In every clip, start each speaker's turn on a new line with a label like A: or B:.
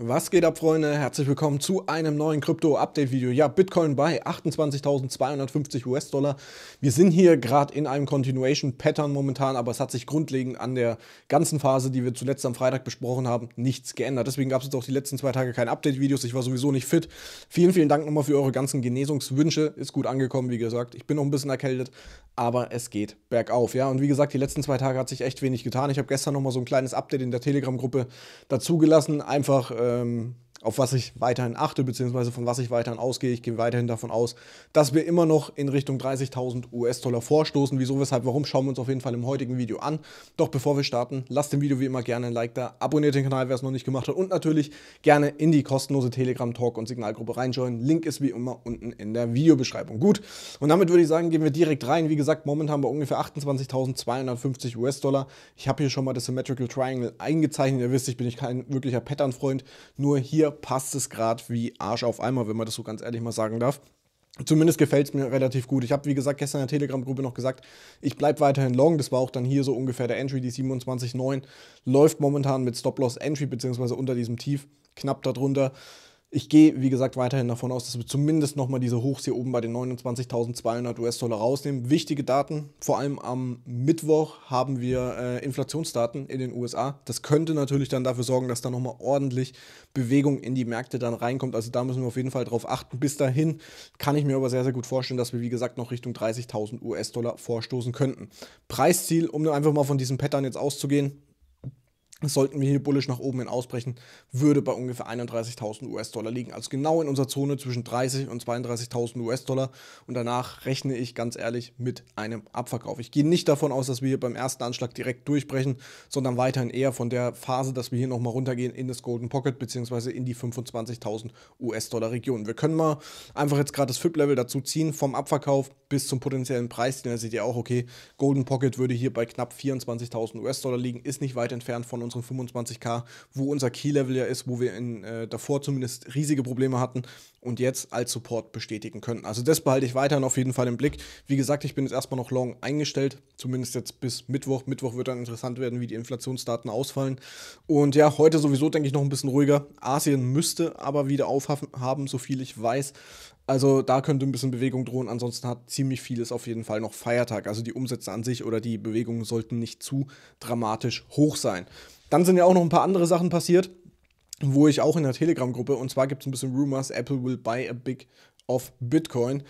A: Was geht ab, Freunde? Herzlich willkommen zu einem neuen Krypto-Update-Video. Ja, Bitcoin bei 28.250 US-Dollar. Wir sind hier gerade in einem Continuation-Pattern momentan, aber es hat sich grundlegend an der ganzen Phase, die wir zuletzt am Freitag besprochen haben, nichts geändert. Deswegen gab es jetzt auch die letzten zwei Tage keine Update-Videos. Ich war sowieso nicht fit. Vielen, vielen Dank nochmal für eure ganzen Genesungswünsche. Ist gut angekommen, wie gesagt. Ich bin noch ein bisschen erkältet, aber es geht bergauf. Ja, und wie gesagt, die letzten zwei Tage hat sich echt wenig getan. Ich habe gestern nochmal so ein kleines Update in der Telegram-Gruppe dazugelassen. Einfach äh, um, auf was ich weiterhin achte, beziehungsweise von was ich weiterhin ausgehe. Ich gehe weiterhin davon aus, dass wir immer noch in Richtung 30.000 US-Dollar vorstoßen. Wieso, weshalb, warum, schauen wir uns auf jeden Fall im heutigen Video an. Doch bevor wir starten, lasst dem Video wie immer gerne ein Like da, abonniert den Kanal, wer es noch nicht gemacht hat und natürlich gerne in die kostenlose Telegram-Talk- und Signalgruppe reinjoinen. Link ist wie immer unten in der Videobeschreibung. Gut, und damit würde ich sagen, gehen wir direkt rein. Wie gesagt, momentan bei ungefähr 28.250 US-Dollar. Ich habe hier schon mal das Symmetrical Triangle eingezeichnet. Ihr wisst, ich bin kein wirklicher Pattern-Freund, nur hier passt es gerade wie Arsch auf einmal, wenn man das so ganz ehrlich mal sagen darf. Zumindest gefällt es mir relativ gut. Ich habe, wie gesagt, gestern in der Telegram-Gruppe noch gesagt, ich bleibe weiterhin long. Das war auch dann hier so ungefähr der Entry, die 27,9 läuft momentan mit Stop-Loss-Entry, beziehungsweise unter diesem Tief, knapp darunter. Ich gehe, wie gesagt, weiterhin davon aus, dass wir zumindest nochmal diese Hochs hier oben bei den 29.200 US-Dollar rausnehmen. Wichtige Daten, vor allem am Mittwoch haben wir äh, Inflationsdaten in den USA. Das könnte natürlich dann dafür sorgen, dass da nochmal ordentlich Bewegung in die Märkte dann reinkommt. Also da müssen wir auf jeden Fall drauf achten. Bis dahin kann ich mir aber sehr, sehr gut vorstellen, dass wir, wie gesagt, noch Richtung 30.000 US-Dollar vorstoßen könnten. Preisziel, um einfach mal von diesem Pattern jetzt auszugehen, Sollten wir hier bullisch nach oben hin ausbrechen, würde bei ungefähr 31.000 US-Dollar liegen. Also genau in unserer Zone zwischen 30 und 32.000 US-Dollar. Und danach rechne ich ganz ehrlich mit einem Abverkauf. Ich gehe nicht davon aus, dass wir hier beim ersten Anschlag direkt durchbrechen, sondern weiterhin eher von der Phase, dass wir hier nochmal runtergehen in das Golden Pocket beziehungsweise in die 25.000 US-Dollar Region. Wir können mal einfach jetzt gerade das FIP-Level dazu ziehen vom Abverkauf bis zum potenziellen Preis. Denn da seht ihr auch, okay, Golden Pocket würde hier bei knapp 24.000 US-Dollar liegen, ist nicht weit entfernt von uns unseren 25k, wo unser Key-Level ja ist, wo wir in, äh, davor zumindest riesige Probleme hatten und jetzt als Support bestätigen können. Also das behalte ich weiterhin auf jeden Fall im Blick. Wie gesagt, ich bin jetzt erstmal noch long eingestellt, zumindest jetzt bis Mittwoch. Mittwoch wird dann interessant werden, wie die Inflationsdaten ausfallen. Und ja, heute sowieso denke ich noch ein bisschen ruhiger. Asien müsste aber wieder aufhaben, so viel ich weiß. Also da könnte ein bisschen Bewegung drohen. Ansonsten hat ziemlich vieles auf jeden Fall noch Feiertag. Also die Umsätze an sich oder die Bewegungen sollten nicht zu dramatisch hoch sein. Dann sind ja auch noch ein paar andere Sachen passiert, wo ich auch in der Telegram-Gruppe, und zwar gibt es ein bisschen Rumors, Apple will buy a big of Bitcoin.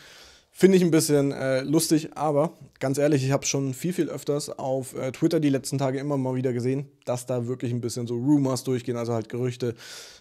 A: Finde ich ein bisschen äh, lustig, aber ganz ehrlich, ich habe schon viel, viel öfters auf äh, Twitter die letzten Tage immer mal wieder gesehen, dass da wirklich ein bisschen so Rumors durchgehen, also halt Gerüchte,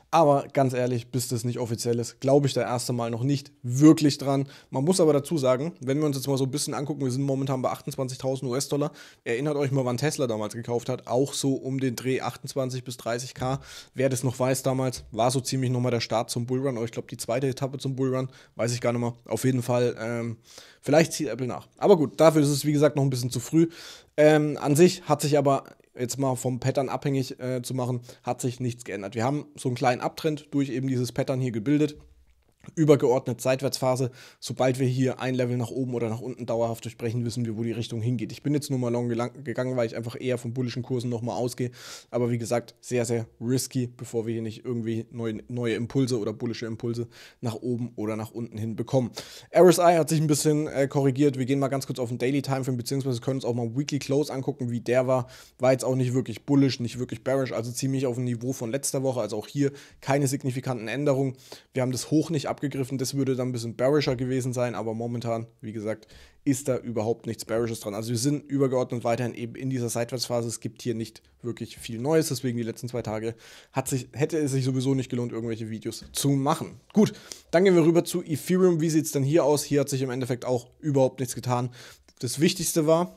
A: aber ganz ehrlich, bis das nicht offiziell ist, glaube ich da erste Mal noch nicht wirklich dran. Man muss aber dazu sagen, wenn wir uns jetzt mal so ein bisschen angucken, wir sind momentan bei 28.000 US-Dollar. Erinnert euch mal, wann Tesla damals gekauft hat. Auch so um den Dreh 28 bis 30k. Wer das noch weiß damals, war so ziemlich nochmal der Start zum Bullrun. Oder ich glaube, die zweite Etappe zum Bullrun. Weiß ich gar nicht mehr. Auf jeden Fall, ähm, vielleicht zieht Apple nach. Aber gut, dafür ist es wie gesagt noch ein bisschen zu früh. Ähm, an sich hat sich aber jetzt mal vom Pattern abhängig äh, zu machen, hat sich nichts geändert. Wir haben so einen kleinen Abtrend durch eben dieses Pattern hier gebildet übergeordnet Seitwärtsphase. Sobald wir hier ein Level nach oben oder nach unten dauerhaft durchbrechen, wissen wir, wo die Richtung hingeht. Ich bin jetzt nur mal long gegangen, weil ich einfach eher von bullischen Kursen nochmal ausgehe. Aber wie gesagt, sehr, sehr risky, bevor wir hier nicht irgendwie neue, neue Impulse oder bullische Impulse nach oben oder nach unten hin bekommen. RSI hat sich ein bisschen äh, korrigiert. Wir gehen mal ganz kurz auf den Daily Timeframe, beziehungsweise können uns auch mal Weekly Close angucken, wie der war. War jetzt auch nicht wirklich bullisch, nicht wirklich bearish, also ziemlich auf dem Niveau von letzter Woche. Also auch hier keine signifikanten Änderungen. Wir haben das Hoch nicht ab abgegriffen. Das würde dann ein bisschen bearischer gewesen sein, aber momentan, wie gesagt, ist da überhaupt nichts bearisches dran. Also wir sind übergeordnet weiterhin eben in dieser Seitwärtsphase. Es gibt hier nicht wirklich viel Neues, deswegen die letzten zwei Tage hat sich, hätte es sich sowieso nicht gelohnt, irgendwelche Videos zu machen. Gut, dann gehen wir rüber zu Ethereum. Wie sieht es denn hier aus? Hier hat sich im Endeffekt auch überhaupt nichts getan. Das Wichtigste war,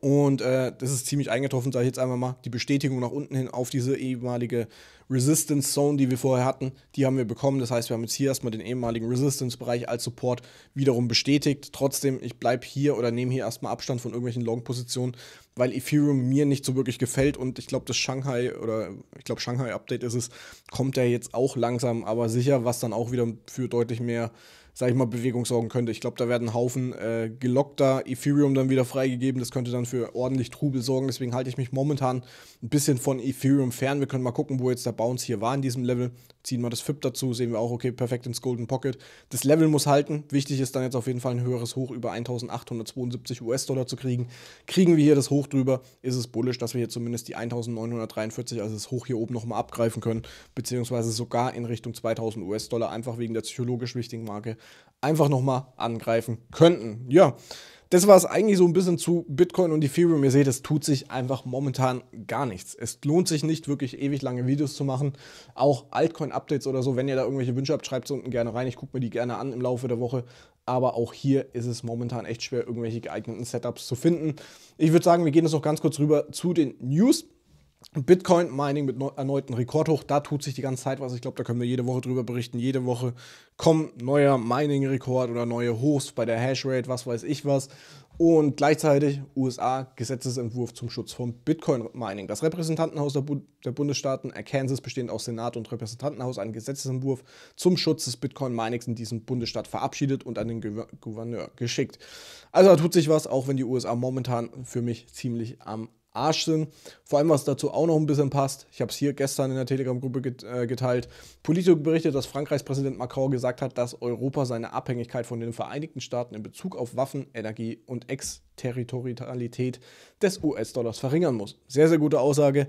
A: und äh, das ist ziemlich eingetroffen, sage ich jetzt einfach mal. Die Bestätigung nach unten hin auf diese ehemalige Resistance Zone, die wir vorher hatten, die haben wir bekommen. Das heißt, wir haben jetzt hier erstmal den ehemaligen Resistance-Bereich als Support wiederum bestätigt. Trotzdem, ich bleibe hier oder nehme hier erstmal Abstand von irgendwelchen Long-Positionen, weil Ethereum mir nicht so wirklich gefällt und ich glaube, das Shanghai oder ich glaube, Shanghai Update ist es, kommt ja jetzt auch langsam, aber sicher, was dann auch wieder für deutlich mehr, sag ich mal, Bewegung sorgen könnte. Ich glaube, da werden Haufen äh, gelockter Ethereum dann wieder freigegeben. Das könnte dann für ordentlich Trubel sorgen. Deswegen halte ich mich momentan ein bisschen von Ethereum fern. Wir können mal gucken, wo jetzt der Bounce hier war in diesem Level. Ziehen wir das FIP dazu, sehen wir auch, okay, perfekt ins Golden Pocket. Das Level muss halten. Wichtig ist dann jetzt auf jeden Fall ein höheres Hoch über 1872 US-Dollar zu kriegen. Kriegen wir hier das Hoch hoch drüber, ist es bullisch, dass wir hier zumindest die 1943, also das Hoch hier oben nochmal abgreifen können, beziehungsweise sogar in Richtung 2000 US-Dollar, einfach wegen der psychologisch wichtigen Marke, einfach nochmal angreifen könnten. Ja, das war es eigentlich so ein bisschen zu Bitcoin und Ethereum. Ihr seht, es tut sich einfach momentan gar nichts. Es lohnt sich nicht, wirklich ewig lange Videos zu machen. Auch Altcoin-Updates oder so, wenn ihr da irgendwelche Wünsche habt, schreibt es unten gerne rein. Ich gucke mir die gerne an im Laufe der Woche aber auch hier ist es momentan echt schwer, irgendwelche geeigneten Setups zu finden. Ich würde sagen, wir gehen jetzt noch ganz kurz rüber zu den News. Bitcoin Mining mit erneuten Rekordhoch, da tut sich die ganze Zeit was. Ich glaube, da können wir jede Woche drüber berichten. Jede Woche kommt neuer Mining-Rekord oder neue Hochs bei der Hashrate, was weiß ich was. Und gleichzeitig USA Gesetzesentwurf zum Schutz vom Bitcoin-Mining. Das Repräsentantenhaus der, Bu der Bundesstaaten Arkansas, äh, bestehend aus Senat und Repräsentantenhaus, einen Gesetzesentwurf zum Schutz des Bitcoin-Minings in diesem Bundesstaat verabschiedet und an den Gou Gouverneur geschickt. Also da tut sich was, auch wenn die USA momentan für mich ziemlich am Arsch sind. Vor allem, was dazu auch noch ein bisschen passt. Ich habe es hier gestern in der Telegram-Gruppe äh, geteilt. Polito berichtet, dass Frankreichs Präsident Macron gesagt hat, dass Europa seine Abhängigkeit von den Vereinigten Staaten in Bezug auf Waffen, Energie und Exterritorialität des US-Dollars verringern muss. Sehr, sehr gute Aussage.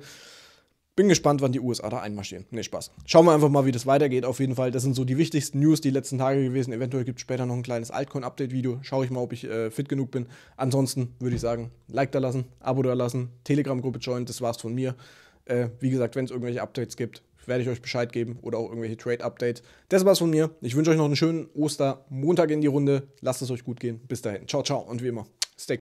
A: Bin gespannt, wann die USA da einmarschieren. Nee, Spaß. Schauen wir einfach mal, wie das weitergeht. Auf jeden Fall, das sind so die wichtigsten News die letzten Tage gewesen. Eventuell gibt es später noch ein kleines Altcoin-Update-Video. Schaue ich mal, ob ich äh, fit genug bin. Ansonsten würde ich sagen, Like da lassen, Abo da lassen, Telegram-Gruppe joinen. Das war's von mir. Äh, wie gesagt, wenn es irgendwelche Updates gibt, werde ich euch Bescheid geben oder auch irgendwelche Trade-Updates. Das war's von mir. Ich wünsche euch noch einen schönen Ostermontag in die Runde. Lasst es euch gut gehen. Bis dahin. Ciao, ciao und wie immer. Stay